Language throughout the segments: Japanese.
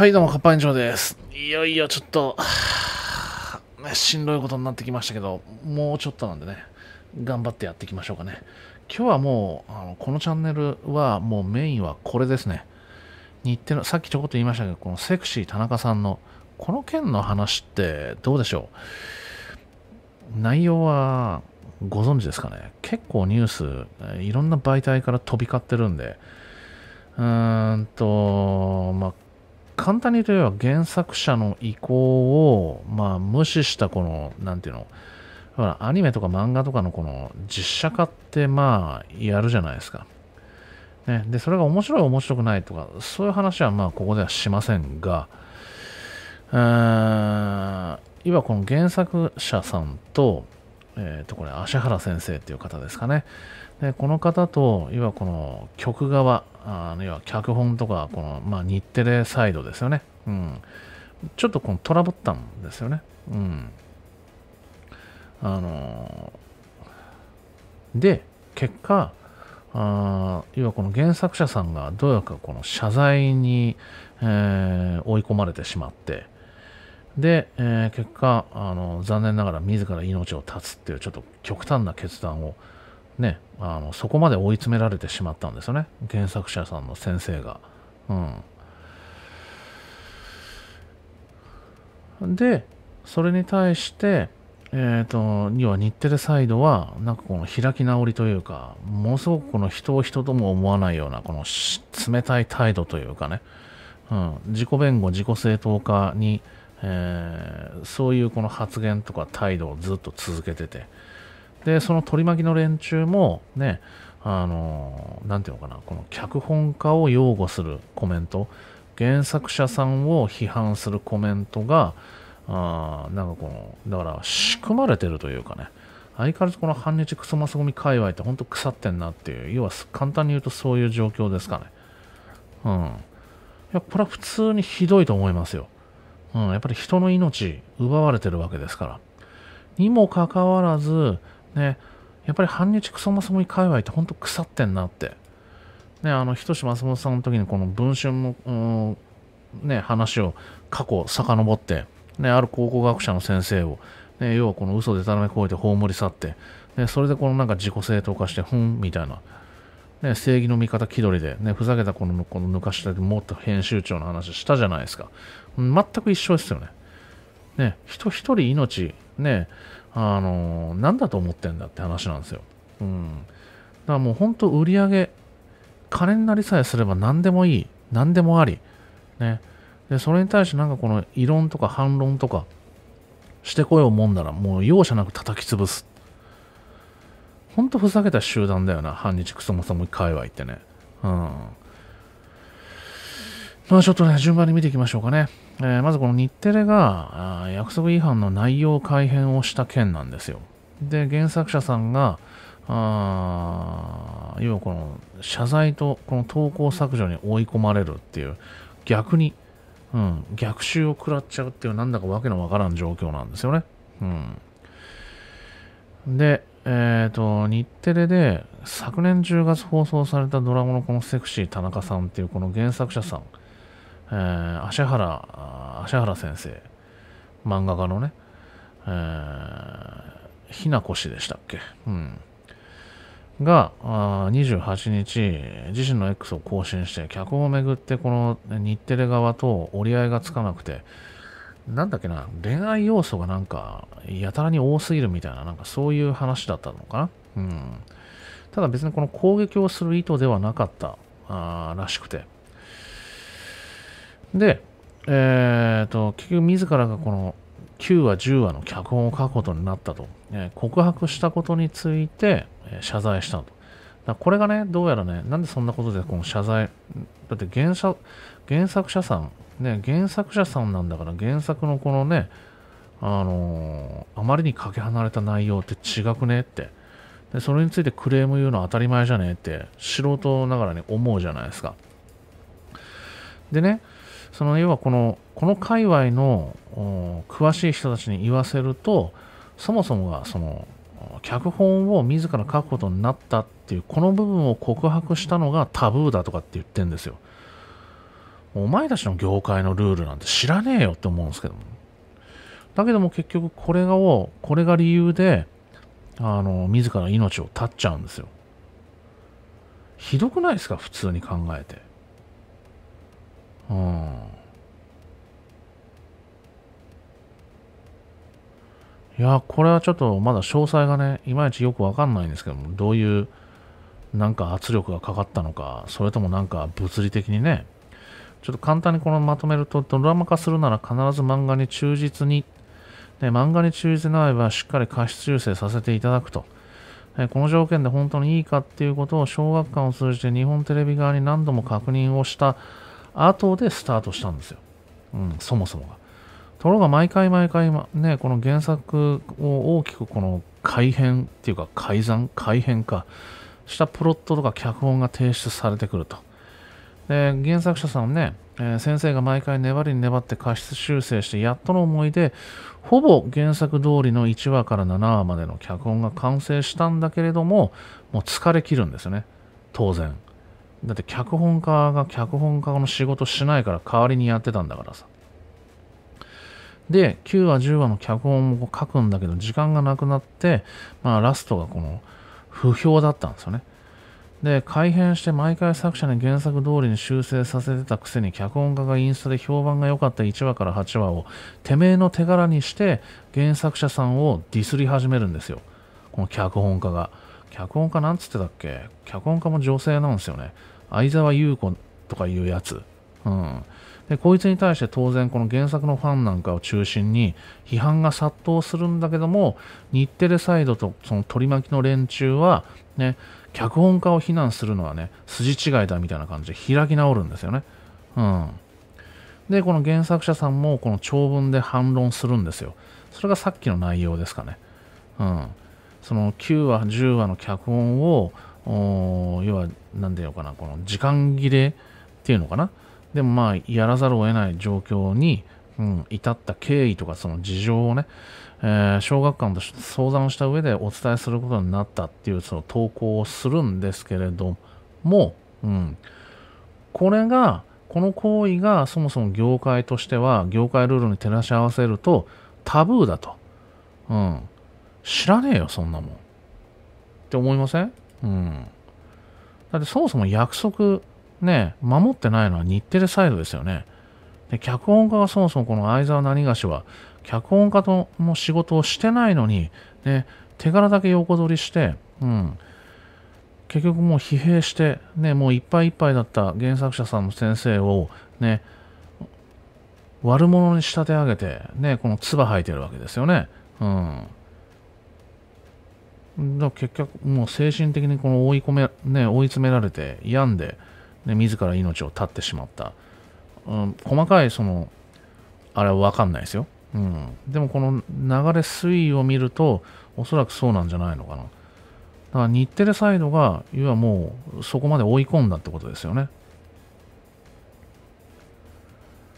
はいどうもカッパ園長ですいよいよちょっと、ね、しんどいことになってきましたけどもうちょっとなんでね頑張ってやっていきましょうかね今日はもうあのこのチャンネルはもうメインはこれですね日程のさっきちょこっと言いましたけどこのセクシー田中さんのこの件の話ってどうでしょう内容はご存知ですかね結構ニュースいろんな媒体から飛び交ってるんでうーんとまあ簡単に言えば原作者の意向を、まあ、無視したこの、なんていうの、ほら、アニメとか漫画とかのこの実写化って、まあ、やるじゃないですか。ね、で、それが面白い、面白くないとか、そういう話は、まあ、ここではしませんが、今この原作者さんと、えっ、ー、と、これ、芦原先生っていう方ですかね。で、この方と、要はこの曲側、あ要は脚本とか、この、まあ、日テレサイドですよね。うん。ちょっとこのトラブったんですよね。うん。あのー、で、結果、あ要はこの原作者さんがどうやらこの謝罪に、えー、追い込まれてしまって、で、えー、結果あの、残念ながら自ら命を絶つっていうちょっと極端な決断を、ね、あのそこまで追い詰められてしまったんですよね原作者さんの先生が。うん、でそれに対して、えーと、要は日テレサイドはなんかこの開き直りというかものすごくこの人を人とも思わないようなこの冷たい態度というかね、うん、自己弁護自己正当化に、えー、そういうこの発言とか態度をずっと続けてて、で、その取り巻きの連中も、ね、あの、何ていうのかな、この脚本家を擁護するコメント、原作者さんを批判するコメントが、あなんかこの、だから仕組まれてるというかね、相変わらずこの反日クソマスゴミ界隈ってほんと腐ってんなっていう、要は簡単に言うとそういう状況ですかね。うん。いや、これは普通にひどいと思いますよ。うん、やっぱり人の命奪われてるわけですから。にもかかわらず、ね、やっぱり反日クソマスモイ界隈ってほんと腐ってんなって。ね、あの、ひとし松本さんの時にこの文春の、うん、ね、話を過去遡って、ね、ある考古学者の先生を、ね、要はこの嘘でたらめ行為で葬り去って、でそれでこのなんか自己正当化して、ふん、みたいな。ね、正義の味方気取りで、ね、ふざけたこのこの抜かしたでもっと編集長の話したじゃないですか。全く一緒ですよね。ね、人一人命、ね、あのー、なんだと思ってんだって話なんですよ。うん。だからもう本当売り上げ、金になりさえすれば何でもいい、何でもあり。ね。で、それに対してなんかこの異論とか反論とかしてこようもんならもう容赦なく叩き潰すほんとふざけた集団だよな、反日クソもそも界隈ってね。うん。まあちょっとね、順番に見ていきましょうかね。えー、まずこの日テレがあ約束違反の内容改変をした件なんですよ。で、原作者さんが、あ要はこの謝罪とこの投稿削除に追い込まれるっていう逆に、うん、逆襲を食らっちゃうっていうなんだかわけのわからん状況なんですよね。うん、で、えっ、ー、と、日テレで昨年10月放送されたドラゴのこのセクシー田中さんっていうこの原作者さん、えー、芦原、原先生、漫画家のね、えー、ひなこ氏でしたっけうん。が、あ28日、自身の X を更新して、客をめぐって、この日テレ側と折り合いがつかなくて、なんだっけな、恋愛要素がなんか、やたらに多すぎるみたいな、なんかそういう話だったのかな。うん。ただ別にこの攻撃をする意図ではなかったあらしくて。で、えっ、ー、と、結局自らがこの9話、10話の脚本を書くことになったと。えー、告白したことについて、えー、謝罪したと。だこれがね、どうやらね、なんでそんなことでこの謝罪、だって原作原作者さんね、原作者さんなんだから原作のこのね、あのー、あまりにかけ離れた内容って違くねってでそれについてクレーム言うのは当たり前じゃねえって素人ながらに思うじゃないですかでねその要はこのこの界隈の詳しい人たちに言わせるとそもそもがその脚本を自ら書くことになったっていうこの部分を告白したのがタブーだとかって言ってるんですよお前たちの業界のルールなんて知らねえよって思うんですけども。だけども結局これがを、これが理由で、あの、自ら命を絶っちゃうんですよ。ひどくないですか普通に考えて。うん。いや、これはちょっとまだ詳細がね、いまいちよくわかんないんですけども、どういう、なんか圧力がかかったのか、それともなんか物理的にね、ちょっと簡単にこのまとめると、ドラマ化するなら必ず漫画に忠実に、で漫画に忠実ならばしっかり過失修正させていただくと。えこの条件で本当にいいかっていうことを小学館を通じて日本テレビ側に何度も確認をした後でスタートしたんですよ。うん、そもそもが。ところが毎回毎回、ね、この原作を大きくこの改変っていうか改ざん、改変化したプロットとか脚本が提出されてくると。で原作者さんね、えー、先生が毎回粘りに粘って過失修正してやっとの思いでほぼ原作通りの1話から7話までの脚本が完成したんだけれどももう疲れきるんですよね当然だって脚本家が脚本家の仕事しないから代わりにやってたんだからさで9話10話の脚本を書くんだけど時間がなくなって、まあ、ラストがこの不評だったんですよねで、改編して毎回作者に原作通りに修正させてたくせに、脚本家がインスタで評判が良かった1話から8話を、てめえの手柄にして、原作者さんをディスり始めるんですよ。この脚本家が。脚本家なんつってたっけ脚本家も女性なんですよね。相沢優子とかいうやつ。うん。でこいつに対して当然この原作のファンなんかを中心に批判が殺到するんだけども日テレサイドとその取り巻きの連中はね脚本家を非難するのはね筋違いだみたいな感じで開き直るんですよねうんでこの原作者さんもこの長文で反論するんですよそれがさっきの内容ですかねうんその9話10話の脚本を要は何て言うのかなこの時間切れっていうのかなでもまあ、やらざるを得ない状況に、うん、至った経緯とかその事情をね、えー、小学館と相談した上でお伝えすることになったっていうその投稿をするんですけれども、うん、これが、この行為がそもそも業界としては、業界ルールに照らし合わせるとタブーだと。うん。知らねえよ、そんなもん。って思いませんうん。だってそもそも約束ね、守ってないのは日テレサイドですよね。で、脚本家はそもそもこの相沢何がしは、脚本家との仕事をしてないのに、ね、手柄だけ横取りして、うん。結局もう疲弊して、ね、もういっぱいいっぱいだった原作者さんの先生を、ね、悪者に仕立て上げて、ね、この唾吐いてるわけですよね。うん。だ結局、もう精神的にこの追い込め、ね、追い詰められて病んで、で自ら命を絶ってしまった、うん、細かいそのあれは分かんないですよ、うん、でもこの流れ推移を見るとおそらくそうなんじゃないのかなだから日テレサイドが要はもうそこまで追い込んだってことですよね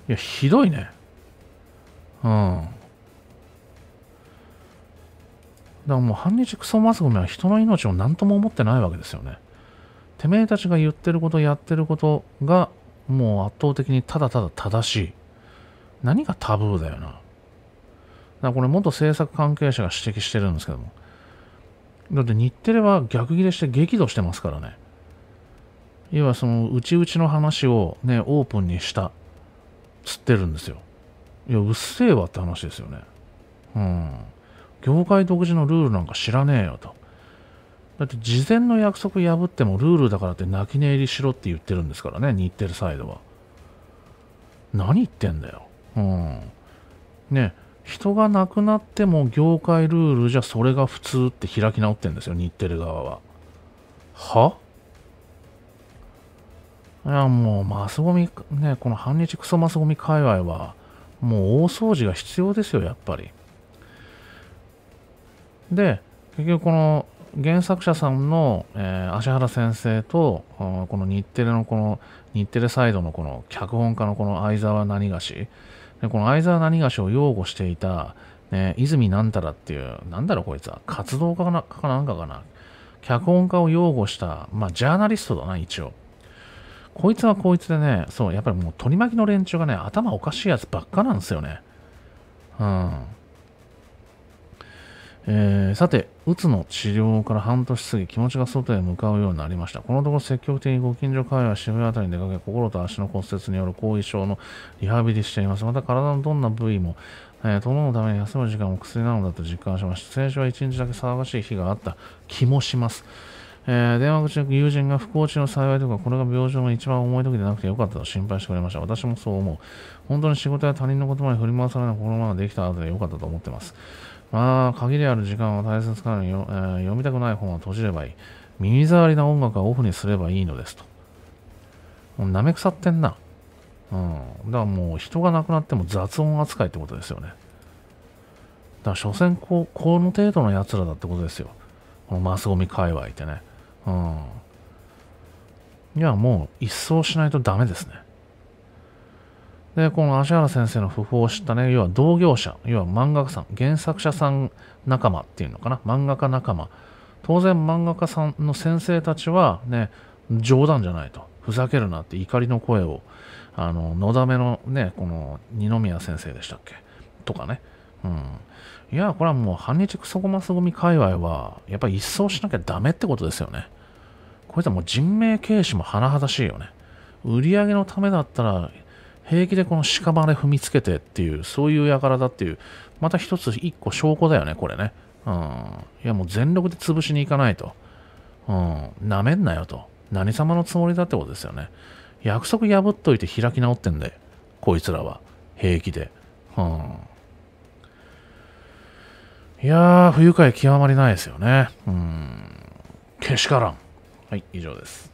いやひどいねうんだからもう反日クソマスゴメは人の命を何とも思ってないわけですよね。てめえたちが言ってることやってることがもう圧倒的にただただ正しい。何がタブーだよな。だからこれ元政策関係者が指摘してるんですけども。だって日テレは逆ギレして激怒してますからね。要はその内々の話をね、オープンにした。つってるんですよ。いや、うっせえわって話ですよね。うん。業界独自のルールなんか知らねえよと。だって事前の約束破ってもルールだからって泣き寝入りしろって言ってるんですからね、日テレサイドは。何言ってんだよ。うん。ね、人が亡くなっても業界ルールじゃそれが普通って開き直ってんですよ、日テレ側は。はいや、もう、マスゴミ、ね、この半日クソマスゴミ界隈は、もう大掃除が必要ですよ、やっぱり。で、結局この原作者さんの、えー、芦原先生と、この日テレのこの、日テレサイドのこの脚本家のこの相沢何がしでこの相沢何がしを擁護していた、ね、泉なんたらっていう、なんだろこいつは、活動家なかなんかかな、脚本家を擁護した、まあ、ジャーナリストだな、一応。こいつはこいつでね、そう、やっぱりもう取り巻きの連中がね、頭おかしいやつばっかなんですよね。うん。えー、さて、うつの治療から半年過ぎ、気持ちが外へ向かうようになりました。このところ積極的にご近所会話、渋谷あたりに出かけ、心と足の骨折による後遺症のリハビリしています。また体のどんな部位も、えー、整うために休む時間も薬なのだと実感しました。先週は一日だけ騒がしい日があった気もします。えー、電話口の友人が不幸中の幸いとか、これが病状の一番重い時でなくてよかったと心配してくれました。私もそう思う。本当に仕事や他人の言葉に振り回されない心までできた後でよかったと思ってます。まあ、限りある時間は大切からよ、えー、読みたくない本は閉じればいい。耳障りな音楽はオフにすればいいのですと。もう舐め腐ってんな。うん。だからもう人が亡くなっても雑音扱いってことですよね。だから、所詮こう、この程度の奴らだってことですよ。このマスゴミ界隈ってね。うん。いや、もう一掃しないとダメですね。で、この芦原先生の訃報を知ったね、要は同業者、要は漫画家さん、原作者さん仲間っていうのかな、漫画家仲間。当然漫画家さんの先生たちはね、冗談じゃないと。ふざけるなって怒りの声を、あの、のだめのね、この二宮先生でしたっけとかね。うん。いや、これはもう半日クソゴマスゴミ界隈は、やっぱり一掃しなきゃダメってことですよね。こいつはもう人命軽視も甚だしいよね。売り上げのためだったら平気でこの屍踏みつけてっていう、そういう輩だっていう、また一つ一個証拠だよね、これね。うん。いや、もう全力で潰しに行かないと。うん。なめんなよと。何様のつもりだってことですよね。約束破っといて開き直ってんで、こいつらは。平気で。うん。いやー、不愉快極まりないですよね。うん。けしからん。はい、以上です。